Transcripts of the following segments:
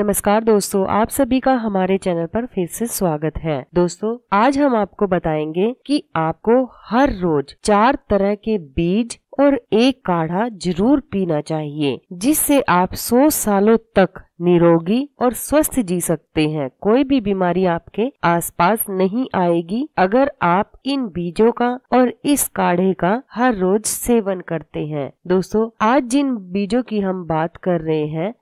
नमस्कार दोस्तों आप सभी का हमारे चैनल पर फिर से स्वागत है दोस्तों आज हम आपको बताएंगे कि आपको हर रोज चार तरह के बीज और एक काढ़ा जरूर पीना चाहिए जिससे आप 100 सालों तक निरोगी और स्वस्थ जी सकते हैं कोई भी बीमारी आपके आसपास नहीं आएगी अगर आप इन बीजों का और इस काढ़े का हर रोज सेवन करते हैं दोस्तों आज जिन बीजों की हम बात कर रहे हैं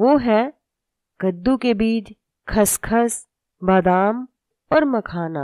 वो है कद्दू के बीज खसखस बादाम और मखाना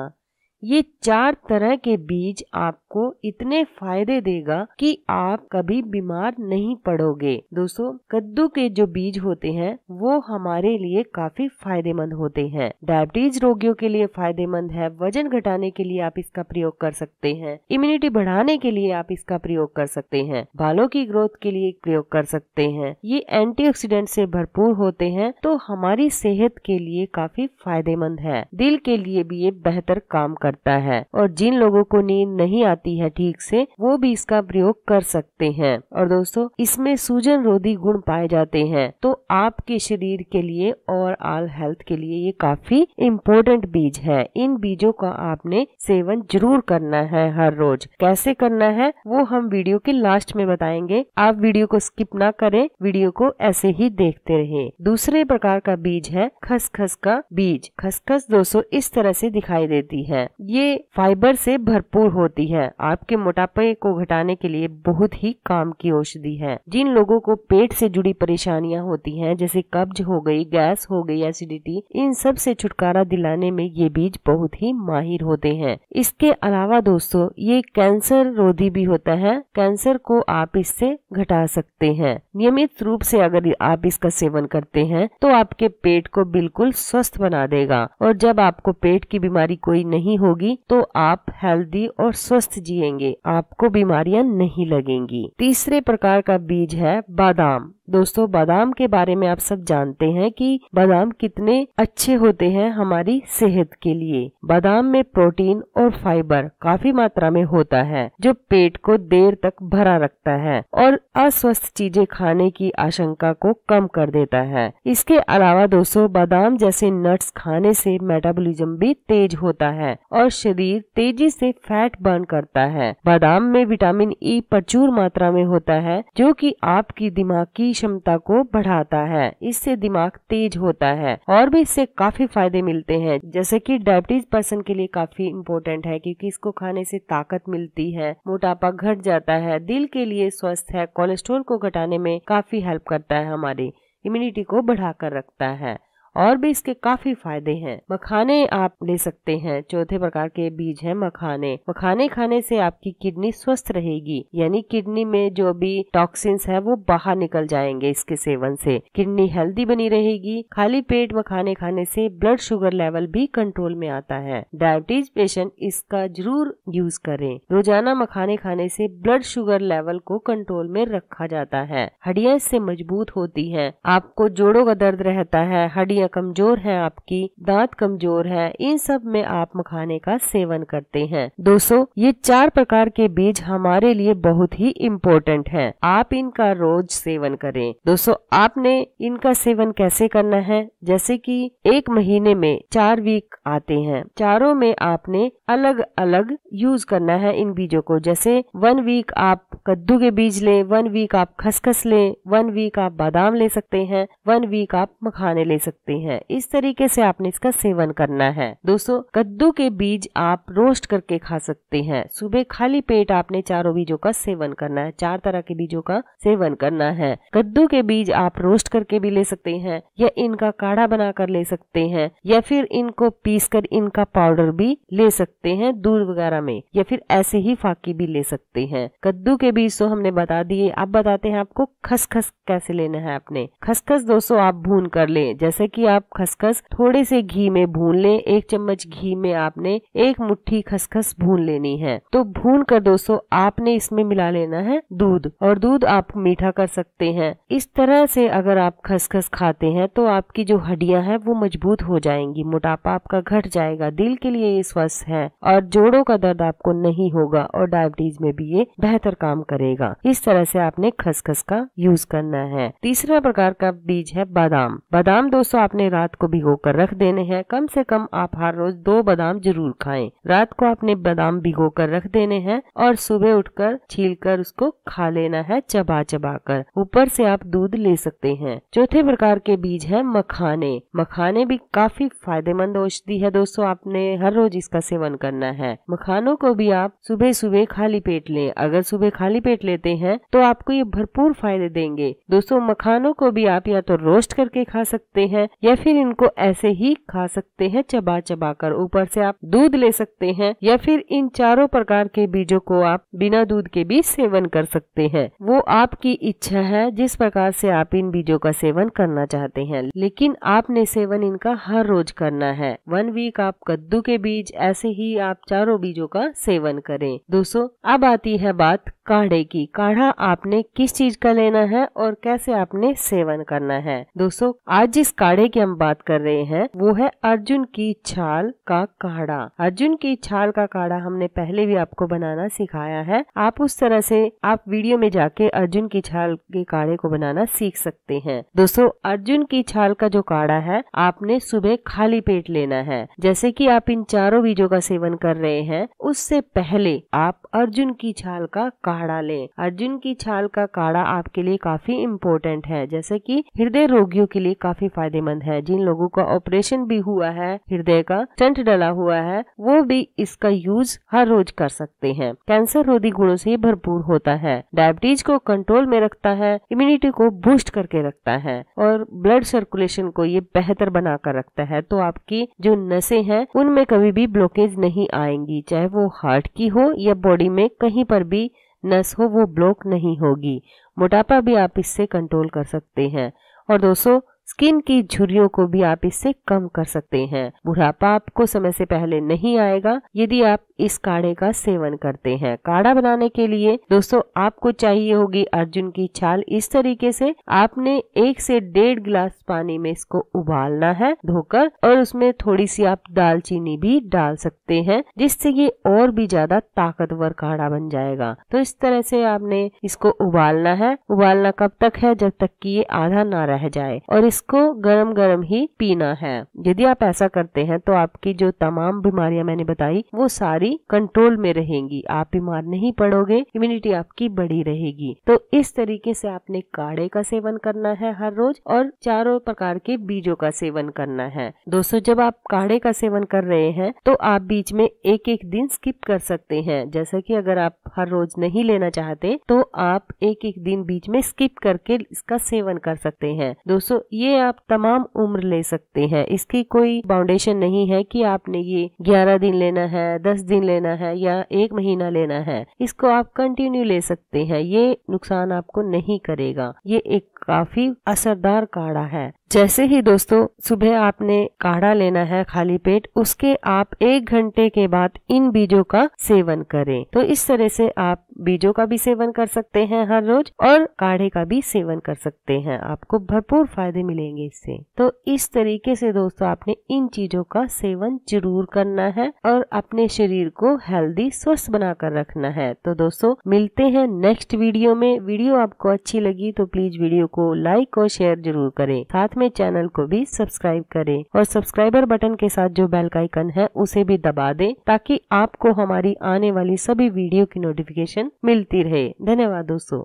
ये चार तरह के बीज आप आपको इतने फायदे देगा कि आप कभी बीमार नहीं पड़ोगे दोस्तों कद्दू के जो बीज होते हैं वो हमारे लिए काफी फायदेमंद होते हैं डायबिटीज रोगियों के लिए फायदेमंद है वजन घटाने के लिए आप इसका प्रयोग कर सकते हैं इम्यूनिटी बढ़ाने के लिए आप इसका प्रयोग कर सकते हैं बालों की ग्रोथ के लिए प्रयोग कर सकते हैं ये एंटीऑक्सीडेंट से भरपूर होते हैं तो हमारी सेहत के लिए काफी फायदेमंद है दिल के लिए भी ये बेहतर काम करता है और जिन लोगों को नींद नहीं आती जाती है ठीक से वो भी इसका प्रयोग कर सकते हैं और दोस्तों इसमें सूजन रोधी गुण पाए जाते हैं तो आपके शरीर के लिए और आल हेल्थ के लिए ये काफी इम्पोर्टेंट बीज है इन बीजों का आपने सेवन जरूर करना है हर रोज कैसे करना है वो हम वीडियो के लास्ट में बताएंगे आप वीडियो को स्किप ना करें वीडियो को ऐसे ही देखते रहे दूसरे प्रकार का बीज है खसखस का बीज खसखस दोस्तों इस तरह से दिखाई देती है ये फाइबर से भरपूर होती है आपके मोटापे को घटाने के लिए बहुत ही काम की औषधि है जिन लोगों को पेट से जुड़ी परेशानियां होती हैं जैसे कब्ज हो गई गैस हो गई एसिडिटी इन सब से छुटकारा दिलाने में ये बीज बहुत ही माहिर होते हैं इसके अलावा दोस्तों ये कैंसर रोधी भी होता है कैंसर को आप इससे घटा सकते हैं नियमित रूप से अगर आप इसका सेवन करते हैं तो आपके पेट को बिल्कुल स्वस्थ बना देगा और जब आपको पेट की बीमारी कोई नहीं होगी तो आप हेल्दी और स्वस्थ वर्ष जिएंगे आपको बीमारियां नहीं लगेंगी तीसरे प्रकार का बीज है बादाम दोस्तों बादाम के बारे में आप सब जानते हैं कि बादाम कितने अच्छे होते हैं हमारी सेहत के लिए बादाम में प्रोटीन और फाइबर काफी मात्रा में होता है जो पेट को देर तक भरा रखता है और अस्वस्थ चीजें खाने की आशंका को कम कर देता है इसके अलावा दोस्तों बादाम जैसे नट्स खाने से मेटाबोलिज्म भी तेज होता है और शरीर तेजी से फैट बर्न करता है बादाम में विटामिन ई प्रचुर मात्रा में होता है जो की आपकी दिमाग की क्षमता को बढ़ाता है इससे दिमाग तेज होता है और भी इससे काफी फायदे मिलते हैं जैसे कि डायबिटीज पर्सन के लिए काफी इम्पोर्टेंट है क्योंकि इसको खाने से ताकत मिलती है मोटापा घट जाता है दिल के लिए स्वस्थ है कोलेस्ट्रोल को घटाने में काफी हेल्प करता है हमारी इम्यूनिटी को बढ़ाकर रखता है और भी इसके काफी फायदे हैं मखाने आप ले सकते हैं चौथे प्रकार के बीज हैं मखाने मखाने खाने से आपकी किडनी स्वस्थ रहेगी यानी किडनी में जो भी टॉक्सिन्स है वो बाहर निकल जाएंगे इसके सेवन से किडनी हेल्दी बनी रहेगी खाली पेट मखाने खाने से ब्लड शुगर लेवल भी कंट्रोल में आता है डायबिटीज पेशेंट इसका जरूर यूज करें रोजाना मखाने खाने से ब्लड शुगर लेवल को कंट्रोल में रखा जाता है हड्डियां इससे मजबूत होती हैं आपको जोड़ों का दर्द रहता है हड्डियां हड्डियां कमजोर हैं आपकी दांत कमजोर हैं इन सब में आप मखाने का सेवन करते हैं दोस्तों ये चार प्रकार के बीज हमारे लिए बहुत ही इम्पोर्टेंट हैं आप इनका रोज सेवन करें दोस्तों आपने इनका सेवन कैसे करना है जैसे कि एक महीने में चार वीक आते हैं चारों में आपने अलग अलग यूज करना है इन बीजों को जैसे वन वीक आप कद्दू के बीज ले वन वीक आप खसखस ले वन वीक आप बादाम ले सकते हैं वन वीक आप मखाने ले सकते सकते हैं इस तरीके से आपने इसका सेवन करना है दोस्तों कद्दू के बीज आप रोस्ट करके खा सकते हैं सुबह खाली पेट आपने चारों बीजों का सेवन करना है चार तरह के बीजों का सेवन करना है कद्दू के बीज आप रोस्ट करके भी ले सकते हैं या इनका काढ़ा बनाकर ले सकते हैं या फिर इनको पीस कर इनका पाउडर भी ले सकते हैं दूध वगैरह में या फिर ऐसे ही फाकी भी ले सकते हैं कद्दू के बीज तो हमने बता दिए आप बताते हैं आपको खसखस कैसे लेना है आपने खसखस दोस्तों आप भून कर ले जैसे कि आप खसखस थोड़े से घी में भून लें एक चम्मच घी में आपने एक मुट्ठी खसखस भून लेनी है तो भून कर दोस्तों आपने इसमें मिला लेना है दूध और दूध आप मीठा कर सकते हैं इस तरह से अगर आप खसखस खाते हैं तो आपकी जो हड्डियां हैं वो मजबूत हो जाएंगी मोटापा आपका घट जाएगा दिल के लिए ये स्वस्थ है और जोड़ों का दर्द आपको नहीं होगा और डायबिटीज में भी ये बेहतर काम करेगा इस तरह से आपने खसखस का यूज करना है तीसरा प्रकार का बीज है बादाम बादाम दोस्तों आपने रात को भिगो कर रख देने हैं कम से कम आप हर रोज दो बादाम जरूर खाएं। रात को आपने बादाम भिगो कर रख देने हैं और सुबह उठकर छीलकर उसको खा लेना है चबा चबा कर ऊपर से आप दूध ले सकते हैं चौथे प्रकार के बीज है मखाने मखाने भी काफी फायदेमंद औषधि है दोस्तों आपने हर रोज इसका सेवन करना है मखानों को भी आप सुबह सुबह खाली पेट ले अगर सुबह खाली पेट लेते हैं तो आपको ये भरपूर फायदे देंगे दोस्तों मखानों को भी आप या तो रोस्ट करके खा सकते हैं या फिर इनको ऐसे ही खा सकते हैं चबा चबा कर ऊपर से आप दूध ले सकते हैं या फिर इन चारों प्रकार के बीजों को आप बिना दूध के भी सेवन कर सकते हैं वो आपकी इच्छा है जिस प्रकार से आप इन बीजों का सेवन करना चाहते हैं लेकिन आपने सेवन इनका हर रोज करना है वन वीक आप कद्दू के बीज ऐसे ही आप चारों बीजों का सेवन करें दोस्तों अब आती है बात काढ़े की काढ़ा आपने किस चीज का लेना है और कैसे आपने सेवन करना है दोस्तों आज जिस काढ़े कहानी की हम बात कर रहे हैं वो है अर्जुन की छाल का काढ़ा अर्जुन की छाल का काढ़ा हमने पहले भी आपको बनाना सिखाया है आप उस तरह से आप वीडियो में जाके अर्जुन की छाल के काढ़े को बनाना सीख सकते हैं दोस्तों अर्जुन की छाल का जो काढ़ा है आपने सुबह खाली पेट लेना है जैसे की आप इन चारों बीजों का सेवन कर रहे हैं उससे पहले आप अर्जुन की छाल का काढ़ा लें अर्जुन की छाल का काढ़ा आपके लिए काफी इम्पोर्टेंट है जैसे कि हृदय रोगियों के लिए काफी फायदेमंद बंद है जिन लोगों का ऑपरेशन भी हुआ है हृदय का स्टंट डला हुआ है वो भी इसका यूज हर रोज कर सकते हैं कैंसर रोधी गुणों से भरपूर होता है डायबिटीज को कंट्रोल में रखता है इम्यूनिटी को बूस्ट करके रखता है और ब्लड सर्कुलेशन को ये बेहतर बनाकर रखता है तो आपकी जो नशे हैं उनमें कभी भी ब्लॉकेज नहीं आएंगी चाहे वो हार्ट की हो या बॉडी में कहीं पर भी नस हो वो ब्लॉक नहीं होगी मोटापा भी आप इससे कंट्रोल कर सकते हैं और दोस्तों स्किन की झुर्रियों को भी आप इससे कम कर सकते हैं बुढ़ापा आपको समय से पहले नहीं आएगा यदि आप इस काढ़े का सेवन करते हैं काढ़ा बनाने के लिए दोस्तों आपको चाहिए होगी अर्जुन की छाल इस तरीके से आपने एक से डेढ़ गिलास पानी में इसको उबालना है धोकर और उसमें थोड़ी सी आप दालचीनी भी डाल सकते हैं जिससे ये और भी ज्यादा ताकतवर काढ़ा बन जाएगा तो इस तरह से आपने इसको उबालना है उबालना कब तक है जब तक की ये आधा ना रह जाए और इसको गरम गरम ही पीना है यदि आप ऐसा करते हैं तो आपकी जो तमाम बीमारियां मैंने बताई वो सारी कंट्रोल में रहेंगी आप बीमार नहीं पड़ोगे इम्यूनिटी आपकी बढ़ी रहेगी तो इस तरीके से आपने काढ़े का सेवन करना है हर रोज और चारों प्रकार के बीजों का सेवन करना है दोस्तों जब आप काढ़े का सेवन कर रहे हैं तो आप बीच में एक एक दिन स्किप कर सकते हैं जैसा कि अगर आप हर रोज नहीं लेना चाहते तो आप एक एक दिन बीच में स्किप करके इसका सेवन कर सकते हैं दोस्तों ये ये आप तमाम उम्र ले सकते हैं इसकी कोई बाउंडेशन नहीं है कि आपने ये ग्यारह दिन लेना है दस दिन लेना है या एक महीना लेना है इसको आप कंटिन्यू ले सकते हैं ये नुकसान आपको नहीं करेगा ये एक काफी असरदार काढ़ा है जैसे ही दोस्तों सुबह आपने काढ़ा लेना है खाली पेट उसके आप एक घंटे के बाद इन बीजों का सेवन करें तो इस तरह से आप बीजों का भी सेवन कर सकते हैं हर रोज और काढ़े का भी सेवन कर सकते हैं आपको भरपूर फायदे मिलेंगे इससे तो इस तरीके से दोस्तों आपने इन चीजों का सेवन जरूर करना है और अपने शरीर को हेल्दी स्वस्थ बनाकर रखना है तो दोस्तों मिलते हैं नेक्स्ट वीडियो में वीडियो आपको अच्छी लगी तो प्लीज वीडियो को लाइक और शेयर जरूर करें साथ में चैनल को भी सब्सक्राइब करें और सब्सक्राइबर बटन के साथ जो बेल का आइकन है उसे भी दबा दें ताकि आपको हमारी आने वाली सभी वीडियो की नोटिफिकेशन मिलती रहे धन्यवाद दोस्तों